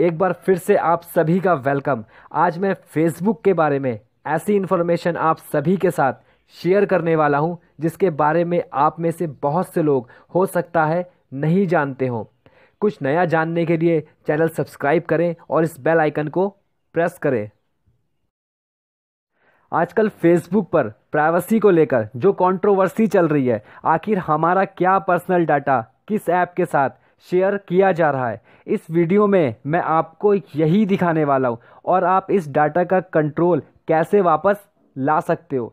एक बार फिर से आप सभी का वेलकम आज मैं फेसबुक के बारे में ऐसी इन्फॉर्मेशन आप सभी के साथ शेयर करने वाला हूं जिसके बारे में आप में से बहुत से लोग हो सकता है नहीं जानते हों कुछ नया जानने के लिए चैनल सब्सक्राइब करें और इस बेल आइकन को प्रेस करें आजकल फेसबुक पर प्राइवेसी को लेकर जो कंट्रोवर्सी चल रही है आखिर हमारा क्या पर्सनल डाटा किस ऐप के साथ शेयर किया जा रहा है इस वीडियो में मैं आपको यही दिखाने वाला हूँ और आप इस डाटा का कंट्रोल कैसे वापस ला सकते हो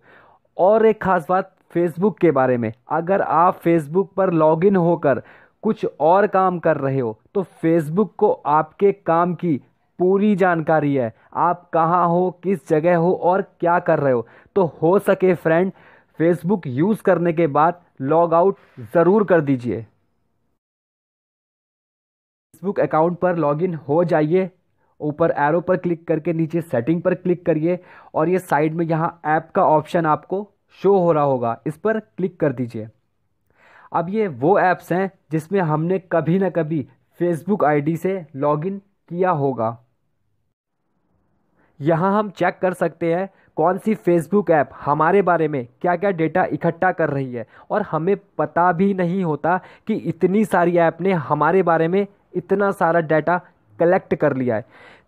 और एक ख़ास बात फेसबुक के बारे में अगर आप फेसबुक पर लॉगिन होकर कुछ और काम कर रहे हो तो फेसबुक को आपके काम की पूरी जानकारी है आप कहाँ हो किस जगह हो और क्या कर रहे हो तो हो सके फ्रेंड फेसबुक यूज़ करने के बाद लॉग आउट ज़रूर कर दीजिए फेसबुक अकाउंट पर लॉगिन हो जाइए ऊपर एरो पर क्लिक करके नीचे सेटिंग पर क्लिक करिए और ये साइड में यहाँ ऐप का ऑप्शन आपको शो हो रहा होगा इस पर क्लिक कर दीजिए अब ये वो ऐप्स हैं जिसमें हमने कभी ना कभी फेसबुक आईडी से लॉगिन किया होगा यहाँ हम चेक कर सकते हैं कौन सी फेसबुक ऐप हमारे बारे में क्या क्या डेटा इकट्ठा कर रही है और हमें पता भी नहीं होता कि इतनी सारी ऐप ने हमारे बारे में इतना सारा डाटा कलेक्ट कर लिया है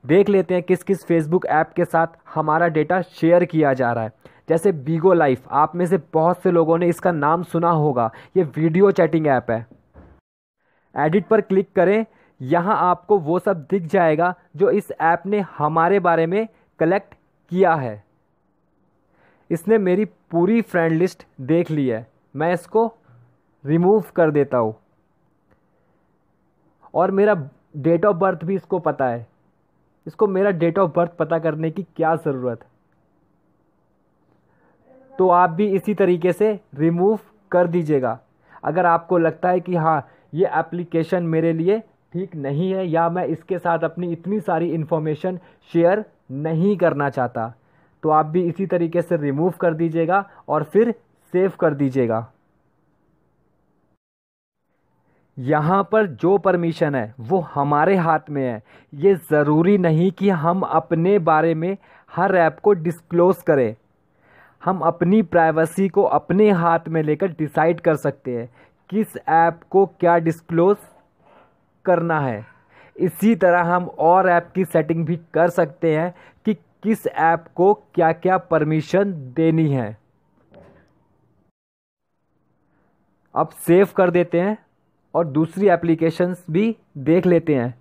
देख लेते हैं किस किस फेसबुक ऐप के साथ हमारा डेटा शेयर किया जा रहा है जैसे बीगो लाइफ आप में से बहुत से लोगों ने इसका नाम सुना होगा ये वीडियो चैटिंग ऐप है एडिट पर क्लिक करें यहाँ आपको वो सब दिख जाएगा जो इस ऐप ने हमारे बारे में कलेक्ट किया है इसने मेरी पूरी फ्रेंड लिस्ट देख ली है मैं इसको रिमूव कर देता हूँ और मेरा डेट ऑफ बर्थ भी इसको पता है इसको मेरा डेट ऑफ बर्थ पता करने की क्या ज़रूरत है तो आप भी इसी तरीके से रिमूव कर दीजिएगा अगर आपको लगता है कि हाँ ये एप्लीकेशन मेरे लिए ठीक नहीं है या मैं इसके साथ अपनी इतनी सारी इन्फॉर्मेशन शेयर नहीं करना चाहता तो आप भी इसी तरीके से रिमूव कर दीजिएगा और फिर सेव कर दीजिएगा यहाँ पर जो परमिशन है वो हमारे हाथ में है ये ज़रूरी नहीं कि हम अपने बारे में हर ऐप को डिस्क्लोज़ करें हम अपनी प्राइवेसी को अपने हाथ में लेकर डिसाइड कर सकते हैं किस ऐप को क्या डिस्क्लोज़ करना है इसी तरह हम और ऐप की सेटिंग भी कर सकते हैं कि किस ऐप को क्या क्या परमिशन देनी है अब सेव कर देते हैं और दूसरी एप्लीकेशंस भी देख लेते हैं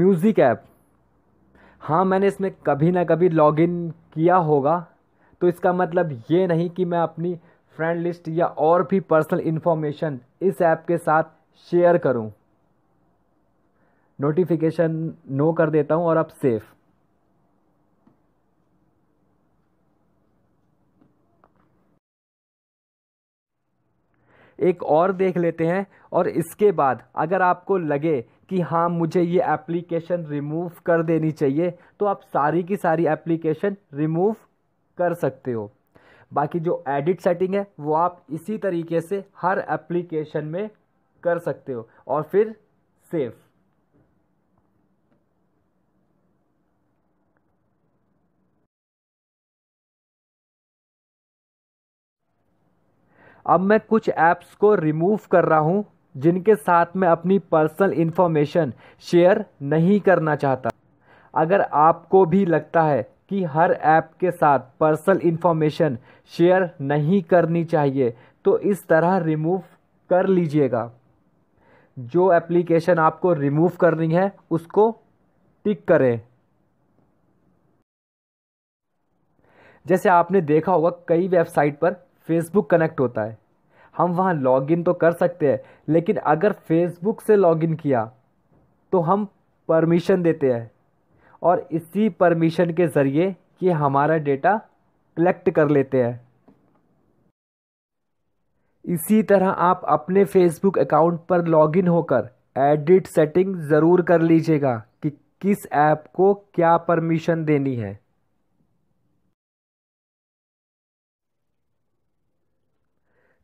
म्यूज़िक ऐप हाँ मैंने इसमें कभी ना कभी लॉगिन किया होगा तो इसका मतलब ये नहीं कि मैं अपनी फ्रेंड लिस्ट या और भी पर्सनल इन्फॉर्मेशन इस ऐप के साथ शेयर करूं। नोटिफिकेशन नो कर देता हूं और अब सेफ़ एक और देख लेते हैं और इसके बाद अगर आपको लगे कि हाँ मुझे ये एप्लीकेशन रिमूव कर देनी चाहिए तो आप सारी की सारी एप्लीकेशन रिमूव कर सकते हो बाकी जो एडिट सेटिंग है वो आप इसी तरीके से हर एप्लीकेशन में कर सकते हो और फिर सेव अब मैं कुछ ऐप्स को रिमूव कर रहा हूं जिनके साथ मैं अपनी पर्सनल इन्फॉर्मेशन शेयर नहीं करना चाहता अगर आपको भी लगता है कि हर ऐप के साथ पर्सनल इन्फॉर्मेशन शेयर नहीं करनी चाहिए तो इस तरह रिमूव कर लीजिएगा जो एप्लीकेशन आपको रिमूव करनी है उसको टिक करें जैसे आपने देखा होगा कई वेबसाइट पर फेसबुक कनेक्ट होता है हम वहाँ लॉगिन तो कर सकते हैं लेकिन अगर फेसबुक से लॉगिन किया तो हम परमिशन देते हैं और इसी परमिशन के ज़रिए ये हमारा डेटा कलेक्ट कर लेते हैं इसी तरह आप अपने फेसबुक अकाउंट पर लॉगिन होकर एडिट सेटिंग ज़रूर कर लीजिएगा कि किस ऐप को क्या परमिशन देनी है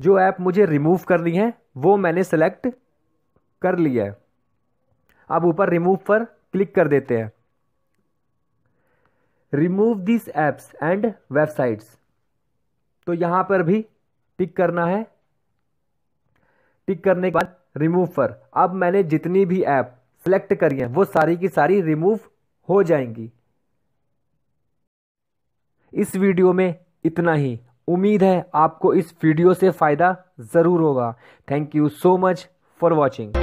जो ऐप मुझे रिमूव करनी है वो मैंने सेलेक्ट कर लिया है अब ऊपर रिमूव पर क्लिक कर देते हैं remove this apps and websites तो यहां पर भी टिक करना है टिक करने के बाद रिमूव पर अब मैंने जितनी भी ऐप सेलेक्ट करी है वो सारी की सारी रिमूव हो जाएंगी इस वीडियो में इतना ही उम्मीद है आपको इस वीडियो से फ़ायदा ज़रूर होगा thank you so much for watching